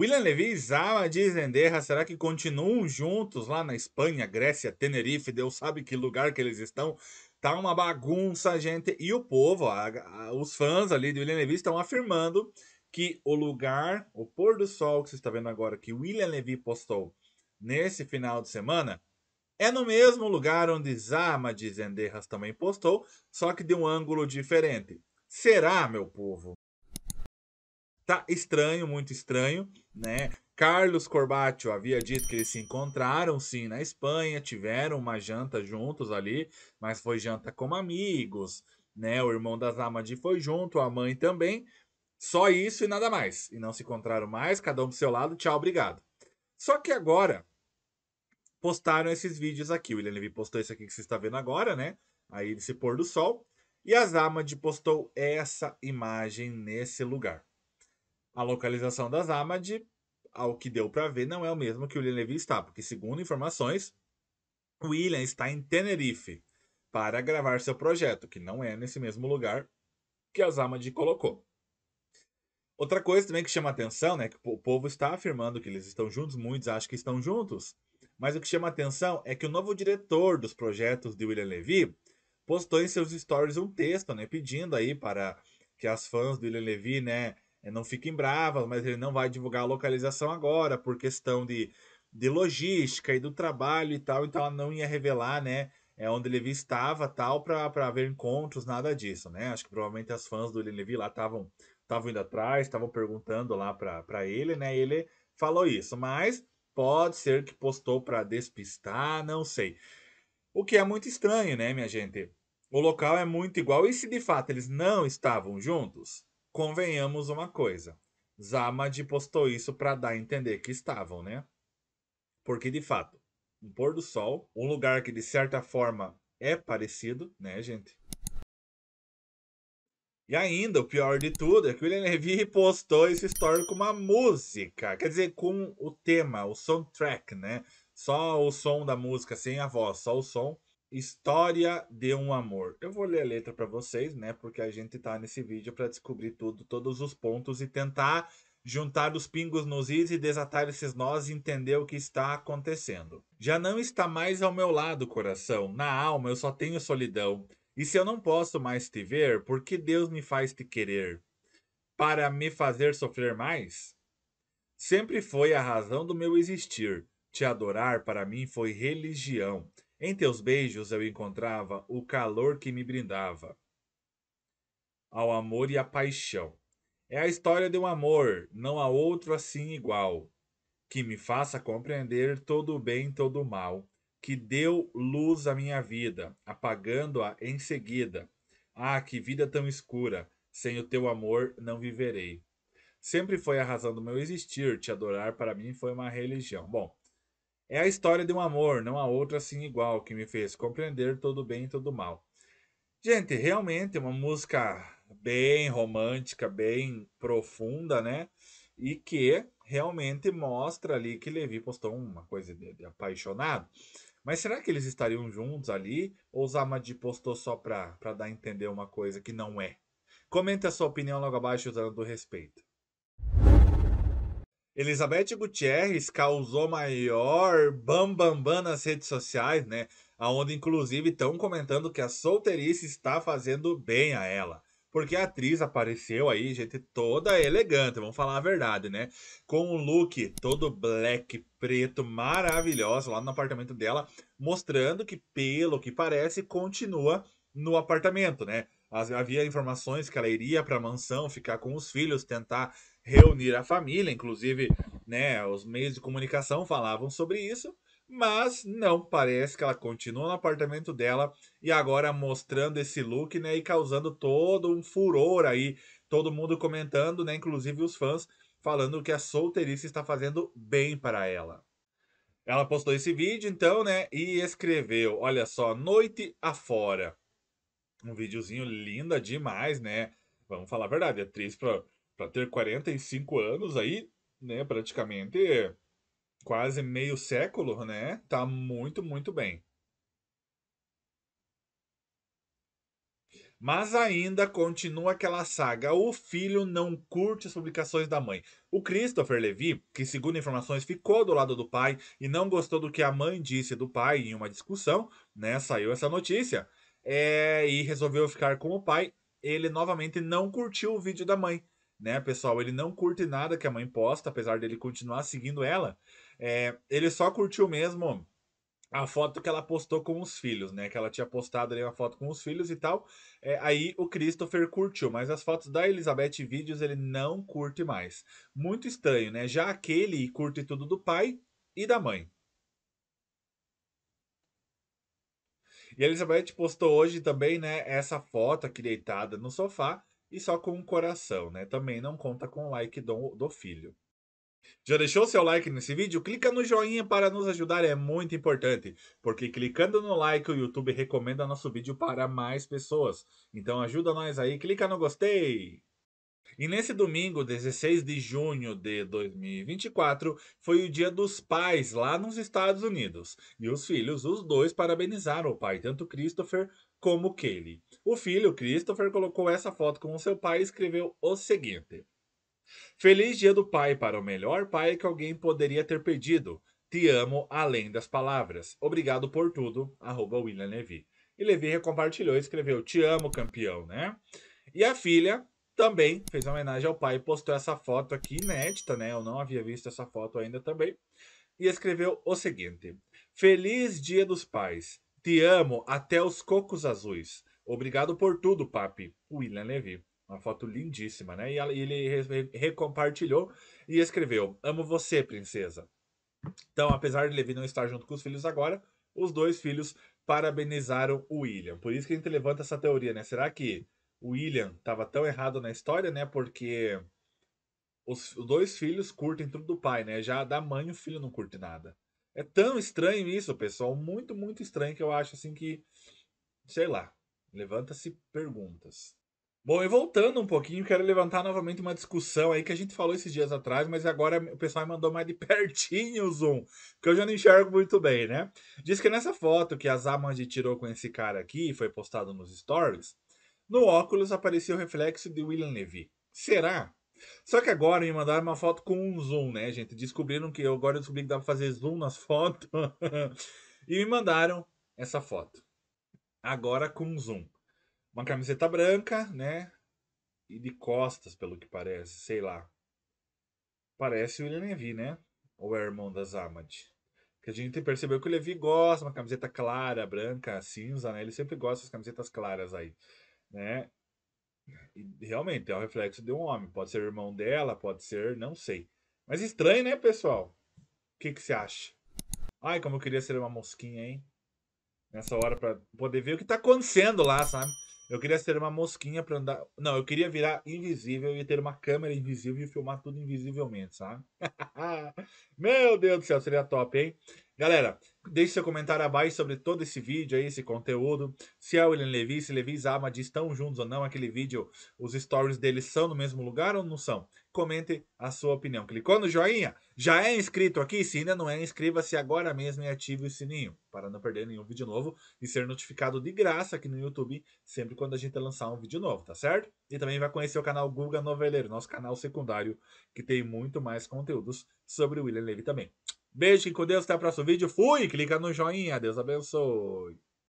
William Levy e Zama de Derra, será que continuam juntos lá na Espanha, Grécia, Tenerife, Deus sabe que lugar que eles estão? Tá uma bagunça, gente. E o povo, a, a, os fãs ali de William Levy estão afirmando que o lugar, o pôr do sol que você está vendo agora, que William Levy postou nesse final de semana, é no mesmo lugar onde Zama de Zenderras também postou, só que de um ângulo diferente. Será, meu povo, Tá estranho, muito estranho, né? Carlos Corbacho havia dito que eles se encontraram sim na Espanha, tiveram uma janta juntos ali, mas foi janta como amigos, né? O irmão da Zamadi foi junto, a mãe também. Só isso e nada mais. E não se encontraram mais, cada um pro seu lado, tchau, obrigado. Só que agora postaram esses vídeos aqui. O William Levy postou esse aqui que você está vendo agora, né? Aí desse pôr do sol. E a Zamadi postou essa imagem nesse lugar. A localização das Amad, ao que deu para ver, não é o mesmo que o William Levy está, porque, segundo informações, o William está em Tenerife para gravar seu projeto, que não é nesse mesmo lugar que as Amad colocou. Outra coisa também que chama atenção, né, que o povo está afirmando que eles estão juntos, muitos acham que estão juntos, mas o que chama atenção é que o novo diretor dos projetos de William Levy postou em seus stories um texto, né, pedindo aí para que as fãs do William Levy, né, é, não fiquem bravas, mas ele não vai divulgar a localização agora por questão de, de logística e do trabalho e tal, então ela não ia revelar, né? É onde ele estava, tal, para haver encontros, nada disso, né? Acho que provavelmente as fãs do Levi lá estavam estavam indo atrás, estavam perguntando lá para ele, né? Ele falou isso, mas pode ser que postou para despistar, não sei. O que é muito estranho, né, minha gente? O local é muito igual. E se de fato eles não estavam juntos? Convenhamos uma coisa. Zamad postou isso para dar a entender que estavam, né? Porque de fato, um pôr do sol, um lugar que de certa forma é parecido, né, gente? E ainda, o pior de tudo é que o William Levy postou esse story com uma música, quer dizer, com o tema, o soundtrack, né? Só o som da música, sem a voz, só o som. História de um amor. Eu vou ler a letra para vocês, né? Porque a gente tá nesse vídeo para descobrir tudo, todos os pontos e tentar juntar os pingos nos is e desatar esses nós e entender o que está acontecendo. Já não está mais ao meu lado, coração. Na alma eu só tenho solidão. E se eu não posso mais te ver, por que Deus me faz te querer? Para me fazer sofrer mais? Sempre foi a razão do meu existir. Te adorar para mim foi religião. Em teus beijos eu encontrava o calor que me brindava ao amor e à paixão. É a história de um amor, não há outro assim igual, que me faça compreender todo o bem e todo o mal, que deu luz à minha vida, apagando-a em seguida. Ah, que vida tão escura! Sem o teu amor não viverei. Sempre foi a razão do meu existir, te adorar para mim foi uma religião. Bom, é a história de um amor, não há outra assim igual, que me fez compreender todo bem e todo mal. Gente, realmente é uma música bem romântica, bem profunda, né? E que realmente mostra ali que Levi postou uma coisa de, de apaixonado. Mas será que eles estariam juntos ali? Ou Zamadi postou só para dar a entender uma coisa que não é? Comente a sua opinião logo abaixo usando do respeito. Elizabeth Gutierrez causou maior bambambam bam, bam nas redes sociais, né? Onde, inclusive, estão comentando que a solteirice está fazendo bem a ela. Porque a atriz apareceu aí, gente, toda elegante, vamos falar a verdade, né? Com um look todo black, preto, maravilhoso, lá no apartamento dela, mostrando que, pelo que parece, continua no apartamento, né? havia informações que ela iria para a mansão, ficar com os filhos, tentar reunir a família, inclusive, né, os meios de comunicação falavam sobre isso, mas não, parece que ela continua no apartamento dela e agora mostrando esse look, né, e causando todo um furor aí, todo mundo comentando, né, inclusive os fãs falando que a solteirice está fazendo bem para ela. Ela postou esse vídeo, então, né, e escreveu, olha só, noite afora. Um videozinho linda demais, né? Vamos falar a verdade, atriz pra, pra ter 45 anos aí, né? Praticamente quase meio século, né? Tá muito, muito bem. Mas ainda continua aquela saga. O filho não curte as publicações da mãe. O Christopher Levy, que segundo informações ficou do lado do pai e não gostou do que a mãe disse do pai em uma discussão, né? Saiu essa notícia é, e resolveu ficar com o pai. Ele novamente não curtiu o vídeo da mãe, né, pessoal? Ele não curte nada que a mãe posta, apesar dele continuar seguindo ela. É, ele só curtiu mesmo a foto que ela postou com os filhos, né? Que ela tinha postado ali uma foto com os filhos e tal. É, aí o Christopher curtiu, mas as fotos da Elizabeth Vídeos ele não curte mais. Muito estranho, né? Já aquele curte tudo do pai e da mãe. E a Elizabeth postou hoje também, né, essa foto aqui deitada no sofá e só com um coração, né? Também não conta com o like do, do filho. Já deixou seu like nesse vídeo? Clica no joinha para nos ajudar, é muito importante, porque clicando no like o YouTube recomenda nosso vídeo para mais pessoas. Então ajuda nós aí, clica no gostei. E nesse domingo, 16 de junho de 2024, foi o Dia dos Pais lá nos Estados Unidos. E os filhos, os dois, parabenizaram o pai, tanto Christopher como Kelly. O filho, Christopher, colocou essa foto com o seu pai e escreveu o seguinte: Feliz Dia do Pai para o melhor pai que alguém poderia ter pedido. Te amo além das palavras. Obrigado por tudo. Arroba William Levy. E Levi compartilhou e escreveu: Te amo, campeão, né? E a filha, também fez homenagem ao pai e postou essa foto aqui inédita, né? Eu não havia visto essa foto ainda também. E escreveu o seguinte: Feliz Dia dos Pais. Te amo até os cocos azuis. Obrigado por tudo, papi. William Levy. Uma foto lindíssima, né? E ele recompartilhou e escreveu: Amo você, princesa. Então, apesar de Levi não estar junto com os filhos agora, os dois filhos parabenizaram o William. Por isso que a gente levanta essa teoria, né? Será que o William estava tão errado na história, né? Porque os, os dois filhos curtem tudo do pai, né? Já da mãe o filho não curte nada. É tão estranho isso, pessoal. Muito, muito estranho que eu acho assim que. Sei lá. Levanta-se perguntas. Bom, e voltando um pouquinho, quero levantar novamente uma discussão aí que a gente falou esses dias atrás, mas agora o pessoal me mandou mais de pertinho o zoom, que eu já não enxergo muito bem, né? Diz que nessa foto que a Zamand tirou com esse cara aqui, foi postado nos stories, no óculos aparecia o reflexo de William Levy. Será? Só que agora me mandaram uma foto com um zoom, né, gente? Descobriram que eu agora descobri que dá pra fazer zoom nas fotos. e me mandaram essa foto. Agora com zoom. Uma camiseta branca, né? E de costas, pelo que parece, sei lá. Parece o William Levy, né? Ou é irmão da Zamad. Que a gente percebeu que o Levi gosta, uma camiseta clara, branca, cinza, né? Ele sempre gosta das camisetas claras aí né? E realmente é o reflexo de um homem. Pode ser irmão dela, pode ser, não sei. Mas estranho, né, pessoal? O que, você acha? Ai, como eu queria ser uma mosquinha, hein? Nessa hora, pra poder ver o que tá acontecendo lá, sabe? Eu queria ser uma mosquinha pra andar. Não, eu queria virar invisível e ter uma câmera invisível e filmar tudo invisivelmente, sabe? Meu Deus do céu, seria top, hein? Galera, Deixe seu comentário abaixo sobre todo esse vídeo aí, esse conteúdo. Se é o William Levy se Levi e Zama estão juntos ou não, aquele vídeo, os stories deles são no mesmo lugar ou não são? Comente a sua opinião. Clicou no joinha? Já é inscrito aqui? Se ainda não é, inscreva-se agora mesmo e ative o sininho para não perder nenhum vídeo novo e ser notificado de graça aqui no YouTube sempre quando a gente lançar um vídeo novo, tá certo? E também vai conhecer o canal Guga Noveleiro, nosso canal secundário que tem muito mais conteúdos sobre o William Levy também. Beijo, com Deus, até o próximo vídeo. Fui! Clica no joinha, Deus abençoe.